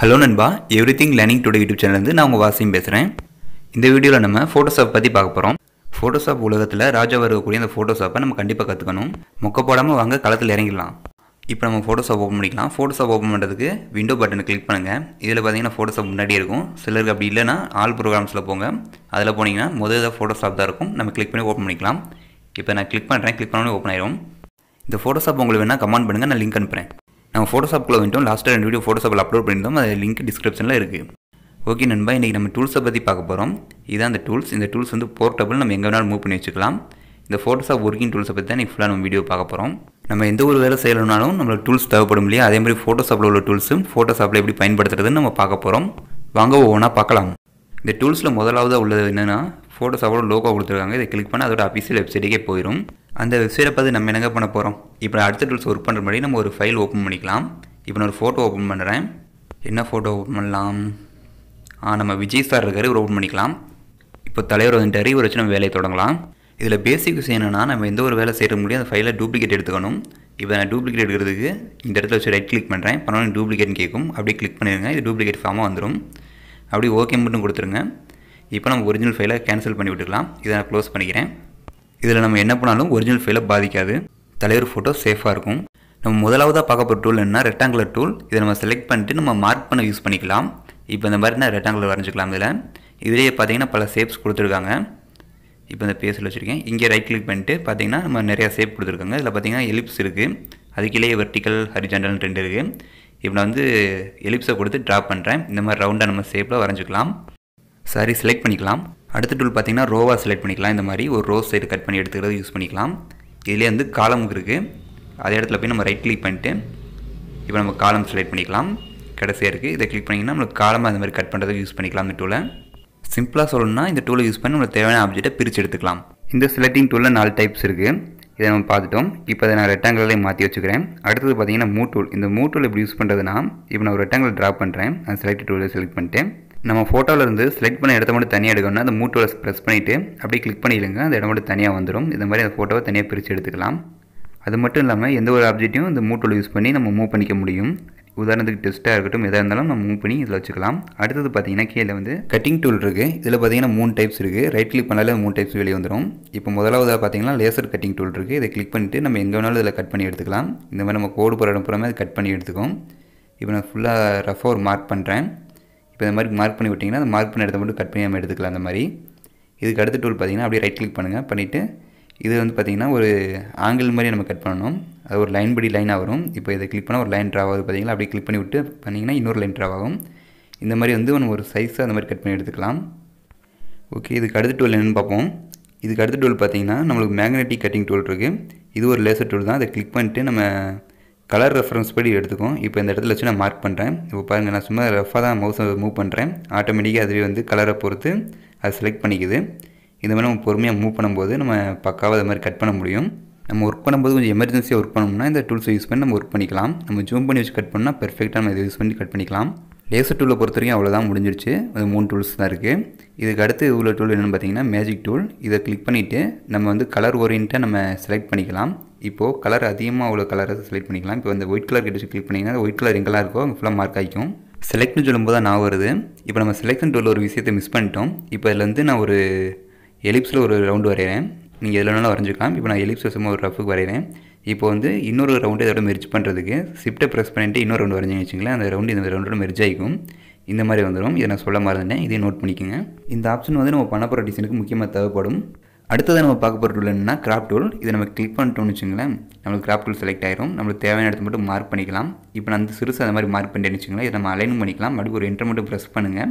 hello நண்பா everything learning today YouTube வந்து நான் உங்கள் வாசியும் பேசுகிறேன் இந்த வீடியோவில் நம்ம ஃபோட்டோஷாப் பற்றி பார்க்க போகிறோம் ஃபோட்டோஷாப் உலகத்தில் ராஜா வருகக்கூடிய அந்த ஃபோட்டோஷாப்பை நம்ம கண்டிப்பாக கற்றுக்கணும் முக்கப்படாமல் வாங்க களத்தில் இறங்கிடலாம் இப்போ நம்ம ஃபோட்டோஷாப் ஓப்பன் பண்ணிக்கலாம் ஃபோட்டோஷாப் ஓப்பன் பண்ணுறதுக்கு விண்டோ பட்டனை கிளிக் பண்ணுங்கள் இதில் பார்த்தீங்கன்னா ஃபோட்டோஷாப் முன்னாடி இருக்கும் சிலருக்கு அப்படி இல்லைனா ஆல் ப்ரோக்ராம்ஸில் போங்க அதில் போனீங்கன்னா முதல் ஃபோட்டோஷாப் தான் இருக்கும் நம்ம கிளிக் பண்ணி ஓப்பன் பண்ணிக்கலாம் இப்போ நான் கிளிக் பண்ணுறேன் கிளிக் பண்ணி ஓப்பன் ஆயிரும் இந்த ஃபோட்டோஷாப் உங்களுக்கு வேணால் கமெண்ட் பண்ணுங்கள் நான் லிங்க் அனுப்புகிறேன் நம்ம ஃபோட்டோஷாப்பில் வந்துட்டோம் லாஸ்ட்டாக ரெண்டு வீடியோ ஃபோட்டோஷாப்பில் அப்லோட் பண்ணியிருந்தோம் அது லிங்க் டிஸ்கிரிப்ஷனில் இருக்குது ஓகே நண்பா இன்றைக்கி நம்ம டூல்ஸை பற்றி பார்க்க போகிறோம் இதான் அந்த டூல்ஸ் இந்த டூல்ஸ் வந்து போர்ட்டபிள் நம்ம எங்கே வேணாலும் மூவ் பண்ணி வச்சுக்கலாம் இந்த ஃபோட்டோஷாப் ஒர்க்கிங் டூல்ஸை பற்றி தான் ஃபுல்லாக நம்ம வீடியோ பார்க்க போகிறோம் நம்ம எந்த ஒரு வேலை செய்யணும்னாலும் நம்மளுக்கு டூல்ஸ் தேவைப்படும் இல்லையா அதே மாதிரி ஃபோட்டோஷாப்பில் உள்ள டூல்ஸும் ஃபோட்டோஷாப்பில் எப்படி பயன்படுத்துறதுன்னு நம்ம பார்க்க போகிறோம் வாங்க ஒவ்வொன்றா பார்க்கலாம் இந்த டூல்ஸில் முதலாவதாக உள்ளது என்னென்னா ஃபோட்டோஸாவோட லோகோ கொடுத்துருக்காங்க இதை கிளிக் பண்ணால் அதோட அஃபீஷியல் வெப்சைட்டுக்கே போயிடும் அந்த வெப்சைட்டை பார்த்து நம்ம என்னங்க பண்ண போகிறோம் இப்போ அடுத்த டூல்ஸ் ஒர்க் பண்ணுற மாதிரி நம்ம ஒரு ஃபைல் ஓப்பன் பண்ணிக்கலாம் இப்போ நான் ஒரு ஃபோட்டோ ஓப்பன் பண்ணுறேன் என்ன ஃபோட்டோ ஓப்பன் பண்ணலாம் ஆ நம்ம விஜய் சார் இருக்கிற ஒரு ஓப்பன் பண்ணிக்கலாம் இப்போ தலைவர் வந்துட்டார் இவர் வச்சு நம்ம வேலையை தொடங்கலாம் இதில் பேசிக் விஷயம் என்னென்னா நம்ம எந்த ஒரு வேலை செய்கிற முடியும் அந்த ஃபைலை டூப்ளிகேட் எடுத்துக்கணும் இப்போ நான் டூப்ளிகேட் எடுக்கிறதுக்கு இந்த இடத்துல வச்சு ரைட் கிளிக் பண்ணுறேன் பண்ணோன்னு டூப்ளிகேட்னு கேட்கும் அப்படியே கிளிக் பண்ணிடுங்க இது டூப்ளிகேட் ஃபார்மாக வந்துடும் அப்படியே ஓகே மட்டும் கொடுத்துருங்க இப்போ நம்ம ஒரிஜினல் ஃபைலை கேன்சல் பண்ணி விட்டுக்கலாம் இதை நான் க்ளோஸ் பண்ணிக்கிறேன் இதில் நம்ம என்ன பண்ணாலும் ஒரிஜினல் ஃபைலை பாதிக்காது தலைவர் ஃபோட்டோ சேஃபாக இருக்கும் நம்ம முதலாவதாக பார்க்கப்பட்ட டூல் என்ன ரெக்டாங்குலர் டூல் இதை நம்ம செலக்ட் பண்ணிட்டு நம்ம மார்க் பண்ண யூஸ் பண்ணிக்கலாம் இப்போ இந்த மாதிரி நான் ரெக்டாங்குலர் வரைஞ்சிக்கலாம் இதில் இதிலேயே பார்த்தீங்கன்னா பல ஷேப்ஸ் கொடுத்துருக்காங்க இப்போ இந்த பேஸில் வச்சுருக்கேன் இங்கே ரைட் கிளிக் பண்ணிட்டு பார்த்தீங்கன்னா நம்ம நிறையா ஷேப் கொடுத்துருக்காங்க இதில் பார்த்தீங்கன்னா எலிப்ஸ் இருக்குது அதுக்கிலேயே வெர்டிக்கல் ஹரிஜாண்டல் ரெண்டு இருக்குது இப்போ நான் வந்து எலிப்ஸை கொடுத்து ட்ரா பண்ணுறேன் இந்த மாதிரி ரவுண்டாக நம்ம ஷேப்பில் வரைஞ்சிக்கலாம் சாரி செலக்ட் பண்ணிக்கலாம் அடுத்த டூல் பார்த்தீங்கன்னா ரோவாக செலக்ட் பண்ணிக்கலாம் இந்த மாதிரி ஒரு ரோஸ் சைடு கட் பண்ணி எடுத்துக்கிறது யூஸ் பண்ணிக்கலாம் இதிலே வந்து காலமுக்கு இருக்குது அதே இடத்துல போய் நம்ம ரைட் கிளிக் பண்ணிட்டு இப்போ நம்ம காலம் செலக்ட் பண்ணிக்கலாம் கடைசியாக இருக்குது இதை கிளிக் பண்ணிங்கன்னா நம்மளுக்கு காலமாக இந்த மாதிரி கட் பண்ணுறதுக்கு யூஸ் பண்ணிக்கலாம் இந்த டூலை சிம்பிளாக சொல்லணும்னா இந்த டூலை யூஸ் பண்ணி நம்மளுக்கு தேவையான ஆப்ஜெக்ட்டை பிரித்து எடுத்துக்கலாம் இந்த செலக்டிங் டூலில் நாலு டைப்ஸ் இருக்குது இதை நம்ம பார்த்துட்டோம் இப்போ அதை நான் ரெக்டாங்கிளே மாற்றி வச்சுக்கிறேன் அடுத்தது பார்த்தீங்கன்னா மூ டூல் இந்த மூ டூல் எப்படி யூஸ் பண்ணுறதுனா இப்போ நான் ஒரு ரெக்டாங்கிள் ட்ரா பண்ணுறேன் அந்த செலக்ட் டூலை செலக்ட் பண்ணிட்டேன் நம்ம ஃபோட்டோவிலேருந்து செலக்ட் பண்ண இடத்த மட்டும் தனியாக எடுக்கணும்னா அந்த மூட்டோவில் ப்ரெஸ் பண்ணிவிட்டு அப்படியே கிளிக் பண்ணிடுங்க அந்த இடம் மட்டும் தனியாக வந்துடும் இந்த மாதிரி அந்த ஃபோட்டோவை தனியாக பிரித்து எடுத்துக்கலாம் அது மட்டும் இல்லாமல் எந்த ஒரு ஆப்ஜெக்ட்டையும் இந்த மூட்டோவில் யூஸ் பண்ணி நம்ம மூவ் பண்ணிக்க முடியும் உதாரணத்துக்கு டெஸ்ட்டாக இருக்கட்டும் எதாக இருந்தாலும் நம்ம மூவ் பண்ணி இதில் வச்சுக்கலாம் அடுத்தது பார்த்தீங்கன்னா கீழே வந்து கட்டிங் டூல் இருக்குது இதில் பார்த்தீங்கன்னா மூணு டைப்ஸ் இருக்குது ரைட் கிளிக் பண்ணாலே மூணு டைப்ஸ் வெளியே வந்துடும் இப்போ முதலாவதாக பார்த்தீங்கன்னா லேசர் கட்டிங் டூல் இருக்குது இதை கிளிக் பண்ணிவிட்டு நம்ம எங்கே வேணாலும் இதில் கட் பண்ணி எடுத்துக்கலாம் இந்த மாதிரி நம்ம கோடு போகிற இடம் கட் பண்ணி எடுத்துக்கோம் இப்போ நான் ஃபுல்லாக ரஃபாக ஒரு மார்க் பண்ணுறேன் இப்போ இந்த மாதிரி மார்க் பண்ணி விட்டிங்கன்னா அந்த மார்க் பண்ண இடத்த மட்டும் கட் பண்ணி எடுத்துக்கலாம் அந்த மாதிரி இதுக்கு அடுத்த டூல் பார்த்திங்கன்னா அப்படியே ரைட் கிளிக் பண்ணுங்கள் பண்ணிவிட்டு இது வந்து பார்த்திங்கன்னா ஒரு ஆங்கிள் மாதிரி நம்ம கட் பண்ணணும் அது ஒரு லைன் படி லைனாக வரும் இப்போ இதை கிளிக் பண்ணால் ஒரு லைன் ட்ரா ஆகுது பார்த்திங்களா அப்படியே கிளிக் பண்ணி விட்டு பண்ணிங்கன்னா இன்னொரு லைன் ட்ரா ஆகும் இந்த மாதிரி வந்து ஒன்று ஒரு சைஸாக அந்த மாதிரி கட் பண்ணி எடுத்துக்கலாம் ஓகே இதுக்கு அடுத்த டூல் என்னென்னு பார்ப்போம் இதுக்கு அடுத்த டூல் பார்த்திங்கன்னா நம்மளுக்கு மேக்னெட்டிக் கட்டிங் டூல் இருக்குது இது ஒரு லேசர் டூல் தான் அதை கிளிக் பண்ணிட்டு நம்ம கலர் ரெஃபரன்ஸ் படி எடுத்துக்கும் இப்போ இந்த இடத்துல வச்சு நான் மார்க் பண்ணுறேன் இப்போ பாருங்கள் நான் சும்மா ரஃபாக தான் மவுஸை மூவ் பண்ணுறேன் ஆட்டோமேட்டிக்காக அதுவே வந்து கலரை பொறுத்து அதை செலக்ட் பண்ணிக்குது இந்த மாதிரி நம்ம பொறுமையாக மூவ் பண்ணும்போது நம்ம பக்காவாக அது மாதிரி கட் பண்ண முடியும் நம்ம ஒர்க் பண்ணும்போது கொஞ்சம் எமர்ஜென்சியாக ஒர்க் பண்ணோம்னா இந்த டூல்ஸை யூஸ் பண்ணி நம்ம ஒர்க் பண்ணிக்கலாம் நம்ம ஜூம் பண்ணி வச்சு கட் பண்ணால் பெர்ஃபெக்டாக நம்ம இதை யூஸ் பண்ணி கட் பண்ணிக்கலாம் லேசர் டூலை பொறுத்த வரைக்கும் அவ்வளோதான் முடிஞ்சிருச்சு அது மூணு டூல்ஸ் தான் இருக்குது இதுக்கு அடுத்து உள்ள டூல் என்னென்னு பார்த்தீங்கன்னா மேஜிக் டூல் இதை கிளிக் பண்ணிவிட்டு நம்ம வந்து கலர் ஓரியன்ட்டாக நம்ம செலக்ட் பண்ணிக்கலாம் இப்போது கலர் அதிகமாக உள்ள கலரை செலக்ட் பண்ணிக்கலாம் இப்போ இந்த ஒயிட் கலர் கிட்ட கிளிக் பண்ணிங்கன்னா ஒயிட் கலர் எங்கெல்லாம் இருக்கோ அங்கே ஃபுல்லாக மார்க் ஆகிக்கும் செலக்ட்னு சொல்லும்போது தான் நான் வருது இப்போ நம்ம செலெக்ஷன் டூலில் ஒரு விஷயத்தை மிஸ் பண்ணிட்டோம் இப்போ இதில் வந்து நான் ஒரு எலிப்ஸில் ஒரு ரவுண்டு வரைகிறேன் நீங்கள் எதில் வேணாலும் வரைஞ்சிக்கலாம் இப்போ நான் எலிப்ஸ் வசமாக ஒரு ரஃபுக்கு வரைகிறேன் இப்போ வந்து இன்னொரு ரவுண்டு இதோட மெர்ஜ் பண்ணுறதுக்கு ஷிஃப்ட்டை ப்ரெஸ் பண்ணிட்டு இன்னொரு ரவுண்டு வரைஞ்சி வச்சுங்களேன் அந்த ரவுண்டு இந்த ரவுண்டோட மெர்ஜ் ஆகிக்கும் இந்த மாதிரி வந்துடும் இதை நான் சொல்ல மாதிரி இருந்தேன் இதையும் நோட் பண்ணிக்கோங்க இந்த ஆப்ஷன் வந்து நம்ம பண்ண போகிற டிசைனுக்கு முக்கியமாக தேவைப்படும் அடுத்தது நம்ம பார்க்க போகிற டூல் என்னென்னா கிராப் டூல் இதை நம்ம கிளிக் பண்ணிட்டோம்னு வச்சுங்களேன் நம்மளுக்கு கிராப் டூல் செலக்ட் ஆயிரும் நம்மளுக்கு தேவையான இடத்து மட்டும் மார்க் பண்ணிக்கலாம் இப்போ நான் அந்த சிறுசு அந்த மாதிரி மார்க் பண்ணிட்டேன் இதை நம்ம அலைன் பண்ணிக்கலாம் மறுபடியும் ஒரு என்டர் மட்டும் ப்ரெஸ் பண்ணுங்கள்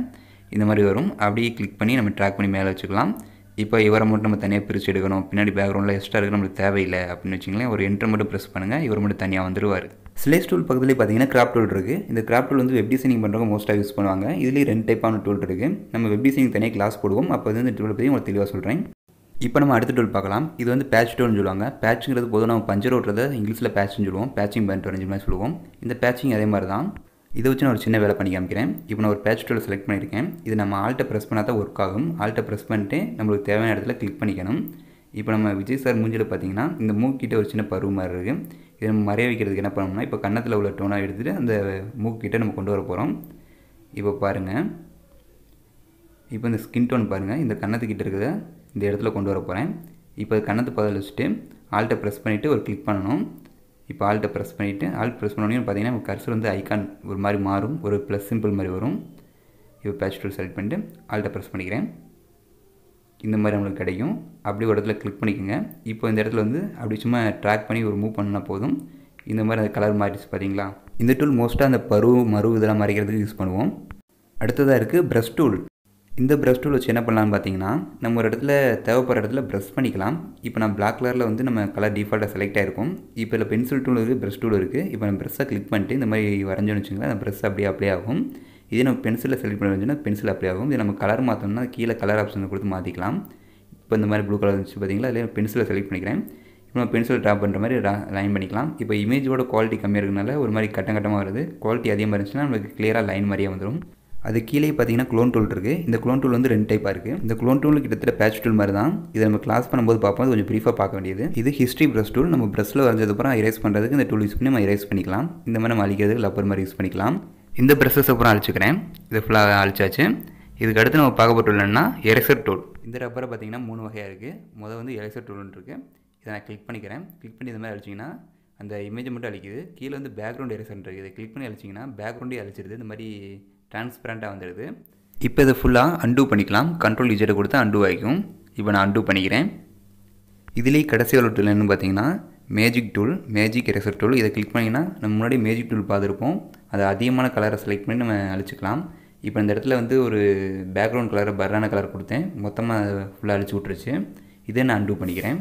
இந்த மாதிரி வரும் அப்படியே கிளிக் பண்ணி நம்ம ட்ராக் பண்ணி மேலே வச்சுக்கலாம் இப்போ இவரை மட்டும் நம்ம தனியாக பிரித்து எடுக்கணும் பின்னாடி பேக்ரவுண்டில் எக்ஸ்ட்ரா இருக்குது நம்மளுக்கு தேவையில்லை அப்படின்னு வச்சிங்களேன் ஒரு என்ட்ரு மட்டும் ப்ரெஸ் பண்ணுங்கள் இவர் மட்டும் தனியாக வந்துடுவார் ஸ்லேஸ் டூல் பக்கத்துலேயே பார்த்தீங்கன்னா கிராப் டூல் இருக்குது இந்த கிராப் டூல் வந்து வெப் டிசைனிங் பண்ணுறவங்க மோஸ்ட்டாக யூஸ் பண்ணுவாங்க இதுலேயே ரெண்டு டைப்பான டூல் இருக்குது நம்ம வெப் டிசைனிங் தனியாக கிளாஸ் போடுவோம் அப்போ வந்து இந்த டூலை பற்றி உங்களுக்கு தெளிவாக சொல்கிறேன் இப்போ நம்ம அடுத்த டூல் பார்க்கலாம் இது வந்து பேட்ச் டூல்னு சொல்லுவாங்க பேட்சுங்கிறது பொதுவாக நம்ம பஞ்சர் ஓட்டுறதை இங்கிலீஷில் பேட்ச்னு சொல்லுவோம் பேச்சிங் பண்ணிட்டு வரஞ்சு மாதிரி சொல்லுவோம் இந்த பேட்சிங் அதே மாதிரி தான் இதை வச்சு நான் ஒரு சின்ன வேலை பண்ணி காமிக்கிறேன் இப்போ நான் ஒரு பேட்ச் டூல் செலக்ட் பண்ணியிருக்கேன் இது நம்ம ஆல்ட்டை ப்ரெஸ் பண்ணால் தான் ஒர்க் ஆகும் ஆல்ட்டை ப்ரெஸ் பண்ணிட்டு நம்மளுக்கு தேவையான இடத்துல கிளிக் பண்ணிக்கணும் இப்போ நம்ம விஜய் சார் மூஞ்சில் பார்த்தீங்கன்னா இந்த மூக்கிட்ட ஒரு சின்ன பருவ மாதிரி இருக்குது இதை நம்ம மறைய வைக்கிறதுக்கு என்ன பண்ணணும்னா இப்போ கன்னத்தில் உள்ள டோனாக எடுத்துகிட்டு அந்த மூக்கிட்ட நம்ம கொண்டு வர போகிறோம் இப்போ பாருங்கள் இப்போ இந்த ஸ்கின் டோன் பாருங்கள் இந்த கன்னத்துக்கிட்ட இருக்கிறத இந்த இடத்துல கொண்டு வர போகிறேன் இப்போ கண்ணத்தை பதில் வச்சுட்டு ஆல்ட்டை ப்ரெஸ் பண்ணிவிட்டு ஒரு கிளிக் பண்ணணும் இப்போ ஆல்ட்டை ப்ரெஸ் பண்ணிவிட்டு ஆல்ட் ப்ரெஸ் பண்ணோன்னு பார்த்தீங்கன்னா கர்சர் வந்து ஐக்கான் ஒரு மாதிரி மாறும் ஒரு ப்ளஸ் சிம்பிள் மாதிரி வரும் இப்போ பேட்ச் டூல் செலக்ட் பண்ணிட்டு ஆல்ட்டை ப்ரெஸ் பண்ணிக்கிறேன் இந்த மாதிரி நம்மளுக்கு கிடைக்கும் அப்படியே ஒரு இடத்துல கிளிக் பண்ணிக்கோங்க இப்போ இந்த இடத்துல வந்து அப்படி சும்மா ட்ராக் பண்ணி ஒரு மூவ் பண்ணால் போதும் இந்த மாதிரி அது கலர் மாறிடுச்சு பார்த்தீங்களா இந்த டூல் மோஸ்ட்டாக அந்த பரு மருவு இதெல்லாம் மறைக்கிறதுக்கு யூஸ் பண்ணுவோம் அடுத்ததாக இருக்குது ப்ரஷ் டூல் இந்த ப்ரஷ் டூல் வச்சு என்ன பண்ணலாம்னு பார்த்தீங்கன்னா நம்ம ஒரு இடத்துல தேவைப்படுற இடத்துல ப்ரஷ் பண்ணிக்கலாம் இப்போ நான் பிளாக் கலரில் வந்து நம்ம கலர் டிஃபால்ட்டாக செலக்ட் ஆகிருக்கும் இப்போ இல்லை பென்சில் டூல் இருக்குது ப்ரஷ் டூல் இருக்குது இப்போ நம்ம ப்ரெஷ்ஷை கிளிக் பண்ணிட்டு இந்த மாதிரி வரைஞ்சோன்னு வச்சுங்களேன் அந்த ப்ரெஷ் அப்படியே அப்ளை ஆகும் இதே நம்ம பென்சிலில் செலக்ட் பண்ணி வரைஞ்சோன்னா பென்சில் அப்ளை ஆகும் இது நம்ம கலர் மாற்றோம்னா கீழே கலர் ஆப்ஷனை கொடுத்து மாற்றிக்கலாம் இப்போ இந்த மாதிரி ப்ளூ கலர் இருந்துச்சு பார்த்தீங்களா அதில் பென்சிலில் செலக்ட் பண்ணிக்கிறேன் இப்போ நம்ம பென்சில் ட்ரா பண்ணுற மாதிரி லைன் பண்ணிக்கலாம் இப்போ இமேஜோட குவாலிட்டி கம்மியாக இருக்கிறதுனால ஒரு மாதிரி கட்டம் கட்டமாக வருது குவாலிட்டி அதிகமாக இருந்துச்சுன்னா நம்மளுக்கு கிளியராக லைன் மாதிரியே வந்துடும் அது கீழே பார்த்தீங்கன்னா குளோன் டூல் இருக்குது இந்த குளோன் டூல் வந்து ரெண்டு டைப்பாக இருக்குது இந்த குளோன் டூல் கிட்டத்தட்ட பேட்ச் டூல் மாதிரி தான் இதை நம்ம கிளாஸ் பண்ணும்போது பார்ப்போம் கொஞ்சம் ப்ரீஃபாக பார்க்க வேண்டியது இது ஹிஸ்ட்ரி ப்ரஷ் டூல் நம்ம ப்ரஷில் வரைஞ்சதுக்கப்புறம் இரேஸ் பண்ணுறதுக்கு இந்த டூல் யூஸ் பண்ணி நம்ம இரேஸ் பண்ணிக்கலாம் இந்த மாதிரி நம்ம அழிக்கிறதுக்கு லப்பர் மாதிரி யூஸ் பண்ணிக்கலாம் இந்த ப்ரஷஸ் அப்புறம் அழிச்சுக்கிறேன் இது ஃபுல்லாக அழிச்சாச்சு இதுக்கு அடுத்து நம்ம பார்க்க போட்டுள்ளோம்னா எரேசர் டூல் இந்த ரப்பரை பார்த்திங்கன்னா மூணு வகையாக இருக்குது முதல் வந்து எரேசர் டூல்னு இருக்குது இதை நான் கிளிக் பண்ணிக்கிறேன் கிளிக் பண்ணி இந்த மாதிரி அழிச்சிங்கன்னா அந்த இமேஜ் மட்டும் அழிக்குது கீழே வந்து பேக்ரவுண்ட் எரேசர்ன்றது இதை கிளிக் பண்ணி அழிச்சிங்கன்னா பேக்ரவுண்டே அழிச்சிருது இந்த மாதிரி டிரான்ஸ்பரண்ட்டாக வந்துடுது இப்போ இதை ஃபுல்லாக அண்டூ பண்ணிக்கலாம் கண்ட்ரோல் இஜெட்டை கொடுத்து அண்டூ ஆகிக்கும் இப்போ நான் அண்டூ பண்ணிக்கிறேன் இதுலேயே கடைசி உள்ள டூல் என்னென்னு பார்த்தீங்கன்னா magic tool magic eraser tool இதை கிளிக் பண்ணிங்கன்னா நம்ம முன்னாடி மேஜிக் டூல் பார்த்துருப்போம் அதை அதிகமான கலரை செலக்ட் பண்ணி நம்ம அழிச்சிக்கலாம் இப்போ இந்த இடத்துல வந்து ஒரு பேக்ரவுண்ட் கலரை பர்ரான கலர் கொடுத்தேன் மொத்தமாக ஃபுல்லாக அழிச்சு விட்ருச்சு இதை நான் அண்டூ பண்ணிக்கிறேன்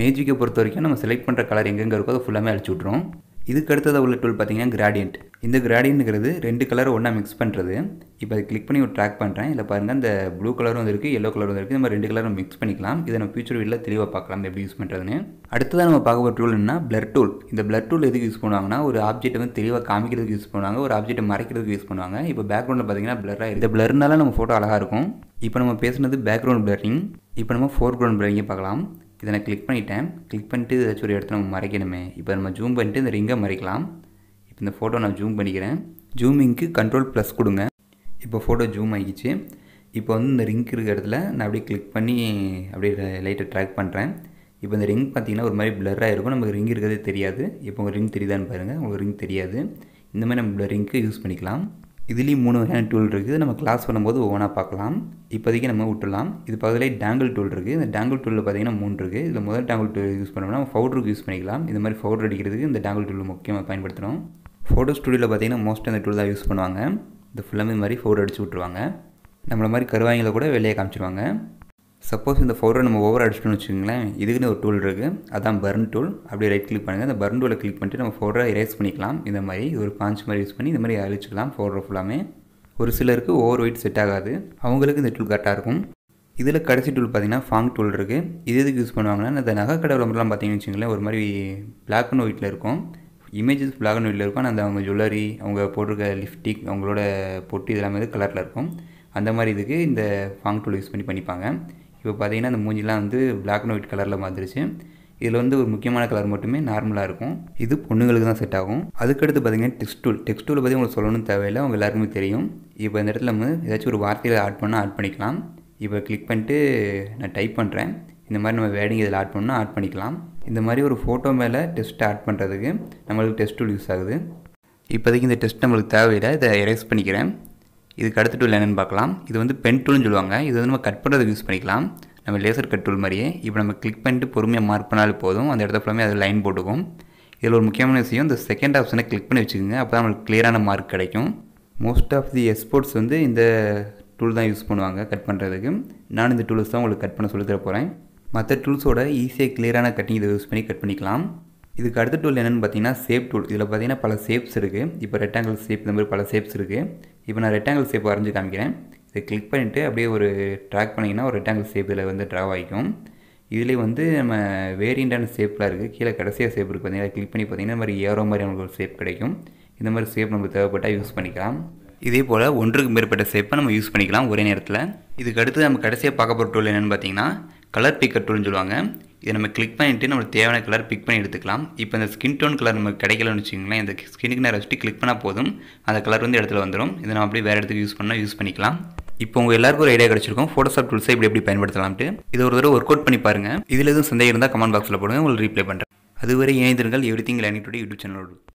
மேஜிக்கை பொறுத்த வரைக்கும் நம்ம செலக்ட் பண்ணுற கலர் எங்கெங்கே இருக்கோ அதை ஃபுல்லாமே அழிச்சு விட்ருவோம் இதுக்கு அடுத்ததாக உள்ள டூல் பார்த்தீங்கன்னா கிராடியன்ட் இந்த கிராடியன்ட்ங்கிறது ரெண்டு கலரை ஒன்றா மிக்ஸ் பண்ணுறது இப்போ அதை கிளிக் பண்ணி ஒரு ட்ராக் பண்ணுறேன் இல்லை பாருங்கள் இந்த ப்ளூ கலரும் இருக்குது எல்லோ கலரும் இருக்குது நம்ம ரெண்டு கலரும் மிக்ஸ் பண்ணிக்கலாம் இதை நம்ம ஃபியூச்சர் வீட்டில் தெளிவாக பார்க்கலாம் எப்படி யூஸ் பண்ணுறதுன்னு அடுத்ததாக நம்ம பார்க்க போகிற டூல் என்ன பிளர் டூல் இந்த பிளட் டூல் எதுக்கு யூஸ் பண்ணுவாங்கன்னா ஒரு ஆப்ஜெக்ட் வந்து தெளிவாக காமிக்கிறதுக்கு யூஸ் பண்ணுவாங்க ஒரு ஆப்ஜெக்ட்டை மறைக்கிறதுக்கு யூஸ் பண்ணுவாங்க இப்போ பேக்ரவுண்டில் பார்த்தீங்கன்னா பிளராக இந்த பிளர்னால நம்ம ஃபோட்டோ அழகாக இருக்கும் இப்போ நம்ம பேசுனது பேக்ரவுண்ட் பிளரிங் இப்போ நம்ம ஃபோர் கிரவுண்ட் பிளரிங்கே பார்க்கலாம் இதை நான் கிளிக் பண்ணிட்டேன் கிளிக் பண்ணிட்டு ஏதாச்சும் ஒரு இடத்துல நம்ம மறைக்கணுமே இப்போ நம்ம ஜூம் பண்ணிட்டு இந்த ரிங்கை மறைக்கலாம் இப்போ இந்த ஃபோட்டோ நான் ஜூம் பண்ணிக்கிறேன் ஜூமிங்க்கு கண்ட்ரோல் ப்ளஸ் கொடுங்க இப்போ ஃபோட்டோ ஜூம் ஆகிடுச்சு இப்போ வந்து இந்த ரிங்க் இருக்கிற இடத்துல நான் அப்படியே கிளிக் பண்ணி அப்படியே லைட்டை ட்ராக் பண்ணுறேன் இப்போ இந்த ரிங் பார்த்தீங்கன்னா ஒரு மாதிரி பிளராக இருக்கும் நமக்கு ரிங் இருக்கிறதே தெரியாது இப்போ உங்கள் ரிங் தெரியுதான்னு பாருங்கள் உங்களுக்கு ரிங் தெரியாது இந்த மாதிரி நம்ம ரிங்க்கு யூஸ் பண்ணிக்கலாம் இதுலேயும் மூணு வகையான டூல் இருக்குது நம்ம கிளாஸ் பண்ணும்போது ஒவ்வொன்றா பார்க்கலாம் இப்போதைக்கு நம்ம விட்டுலாம் இது பதிலே டேங்கிள் டூல் இருக்குது இந்த டேங்கிள் டூலில் பார்த்தீங்கன்னா மூணு இருக்குது இதில் முதல் டேங்கிள் டூல் யூஸ் பண்ணோம்னா ஃபவுடருக்கு யூஸ் பண்ணிக்கலாம் இந்த மாதிரி ஃபவுடர் அடிக்கிறதுக்கு இந்த டேங்கிள் டூல் முக்கியமாக பயன்படுத்துகிறோம் ஃபோட்டோ ஸ்டூடியோவில் பார்த்தீங்கன்னா மோஸ்ட் அந்த டூல் தான் யூஸ் பண்ணுவாங்க இது ஃபுல்லாமே இந்த மாதிரி ஃபோட்டோ அடிச்சு விட்ருவாங்க நம்மளை மாதிரி கருவாய்களை கூட வெளியே காமிச்சிருவாங்க சப்போஸ் இந்த ஃபோட்டோ நம்ம ஓவர் அடிச்சிட்டோம்னு வச்சுக்கோங்களேன் இதுக்குன்னு ஒரு டூல் இருக்குது அதான் பர்ன் டூல் அப்படியே ரைட் கிளிக் பண்ணுங்கள் அந்த பர்ன் டூலை கிளிக் பண்ணிட்டு நம்ம ஃபோட்டோ இரேஸ் பண்ணிக்கலாம் இந்த மாதிரி ஒரு பாஞ்ச் மாதிரி யூஸ் பண்ணி இந்த மாதிரி அழிச்சிக்கலாம் ஃபோட்டோ ஃபுல்லாமே ஒரு சிலருக்கு ஓவர் வெயிட் செட் ஆகாது அவங்களுக்கு இந்த டூல் கரெக்டாக இருக்கும் இதில் கடைசி டூல் பார்த்திங்கன்னா ஃபாங் டூல் இருக்குது இது எதுக்கு யூஸ் பண்ணுவாங்கன்னா இந்த நகைக்கடை விளம்பரம்லாம் பார்த்தீங்கன்னு வச்சுங்களேன் ஒரு மாதிரி பிளாக் அண்ட் ஒயிட்டில் இருக்கும் இமேஜஸ் பிளாக் அண்ட் ஒயிட்டில் இருக்கும் ஆனால் அந்த அவங்க ஜுவல்லரி அவங்க போட்டிருக்க லிப்டிக் அவங்களோட பொட்டு இதெல்லாமே கலரில் இருக்கும் அந்த மாதிரி இதுக்கு இந்த ஃபாங் டூல் யூஸ் பண்ணி பண்ணிப்பாங்க இப்போ பார்த்திங்கன்னா அந்த மூஞ்சிலாம் வந்து பிளாக் அண்ட் ஒயிட் கலரில் மாற்றிருச்சு இதில் வந்து ஒரு முக்கியமான கலர் மட்டுமே நார்மலாக இருக்கும் இது பொண்ணுங்களுக்கு தான் செட் ஆகும் அதுக்கடுத்து பார்த்திங்கன்னா டெக்ஸ்டூல் டெக்ஸ்டூலை பற்றி உங்களுக்கு சொல்லணும்னு தேவையில்லை அவங்க எல்லாருக்குமே தெரியும் இப்போ இந்த இடத்துல வந்து ஏதாச்சும் ஒரு வார்த்தையில் ஆட் பண்ணால் ஆட் பண்ணிக்கலாம் இப்போ கிளிக் பண்ணிட்டு நான் டைப் பண்ணுறேன் இந்த மாதிரி நம்ம வேடிங் இதில் ஆட் பண்ணால் ஆட் பண்ணிக்கலாம் இந்த மாதிரி ஒரு ஃபோட்டோ மேலே டெஸ்ட் ஆட் பண்ணுறதுக்கு நம்மளுக்கு டெஸ்ட் டூல் யூஸ் ஆகுது இப்போதைக்கு இந்த டெஸ்ட் நம்மளுக்கு தேவையில்லை இதை எரேஸ் பண்ணிக்கிறேன் இதுக்கு அடுத்த டூல் என்னென்னு பார்க்கலாம் இது வந்து பென் டூல்னு சொல்லுவாங்க இது வந்து நம்ம கட் பண்ணுறதுக்கு யூஸ் பண்ணிக்கலாம் நம்ம லேசர் கட் டூல் மாதிரியே இப்போ நம்ம கிளிக் பண்ணிட்டு பொறுமையாக மார்க் பண்ணாலும் போதும் அந்த இடத்துல ஃபுல்லாமே அது லைன் போட்டுக்கும் இதில் ஒரு முக்கியமான விஷயம் இந்த செகண்ட் ஆப்ஷனை கிளிக் பண்ணி வச்சுக்கோங்க அப்போ தான் நம்மளுக்கு கிளியரான மார்க் கிடைக்கும் மோஸ்ட் ஆஃப் தி எக்ஸ்போர்ட்ஸ் வந்து இந்த டூல் தான் யூஸ் பண்ணுவாங்க கட் பண்ணுறதுக்கு நான் இந்த டூல்ஸ் தான் உங்களுக்கு கட் பண்ண சொல்லித்தர போகிறேன் மற்ற டூல்ஸோட ஈஸியாக கிளியரான கட்டிங் இதை யூஸ் பண்ணி கட் பண்ணிக்கலாம் இதுக்கு அடுத்த டூல் என்னென்னு பார்த்தீங்கன்னா சேப் டூல் இதில் பார்த்தீங்கன்னா பல ஷேப்ஸ் இருக்குது இப்போ ரெக்டாங்கிள் ஷேப் இந்த மாதிரி பல ஷேப்ஸ் இருக்குது இப்போ நான் ரெக்டாங்கிள் ஷேப் வரைஞ்சி காமிக்கிறேன் இதை கிளிக் பண்ணிவிட்டு அப்படியே ஒரு ட்ராக் பண்ணிங்கன்னா ஒரு ரெக்டாங்கிள் ஷேப் இதில் வந்து ட்ரா ஆகிக்கும் இதில் வந்து நம்ம வேரியண்டான ஷேப்லாம் இருக்குது கீழே கடைசியாக ஷேப் இருக்குது பார்த்தீங்கன்னா கிளிக் பண்ணி பார்த்தீங்கன்னா இந்த மாதிரி ஏரோ மாதிரி நம்மளுக்கு ஒரு ஷேப் கிடைக்கும் இந்த மாதிரி ஷேப் நம்மளுக்கு தேவைப்பட்டால் யூஸ் பண்ணிக்கலாம் இதே போல் ஒன்றுக்கு மேற்பட்ட ஷேப்பை நம்ம யூஸ் பண்ணிக்கலாம் ஒரே நேரத்தில் இதுக்கு அடுத்து நம்ம கடைசியாக பார்க்க போகிற டூல் என்னென்னு பார்த்தீங்கன்னா கலர் பிக்கர் டூல்னு சொல்லுவாங்க இதை நம்ம கிளிக் பண்ணிவிட்டு நம்ம தேவையான கலர் பிக் பண்ணி எடுத்துக்கலாம் இப்போ இந்த ஸ்கின் டோன் கலர் நமக்கு கிடைக்கலன்னு வச்சுக்கோங்களேன் இந்த ஸ்கின்னுக்கு நேரம் வச்சுட்டு கிளிக் பண்ணால் போதும் அந்த கலர் வந்து இடத்துல வந்துடும் இதை நம்ம அப்படியே வேறு இடத்துக்கு யூஸ் பண்ணால் யூஸ் பண்ணிக்கலாம் இப்போ உங்கள் எல்லாருக்கும் ஒரு ஐடியா கிடச்சிருக்கும் ஃபோட்டோஷாப் டூல்ஸை இப்படி எப்படி பயன்படுத்தலாம்ட்டு இது ஒரு தடவை ஒர்க் அவுட் பண்ணி பாருங்கள் இதில் எதுவும் சந்தேகம் இருந்தால் கமெண்ட் பாக்ஸில் போடுங்க உங்களுக்கு ரீப்ளை பண்ணுறேன் அதுவரை இணைந்திருங்கள் everything learning today YouTube சேனலோடு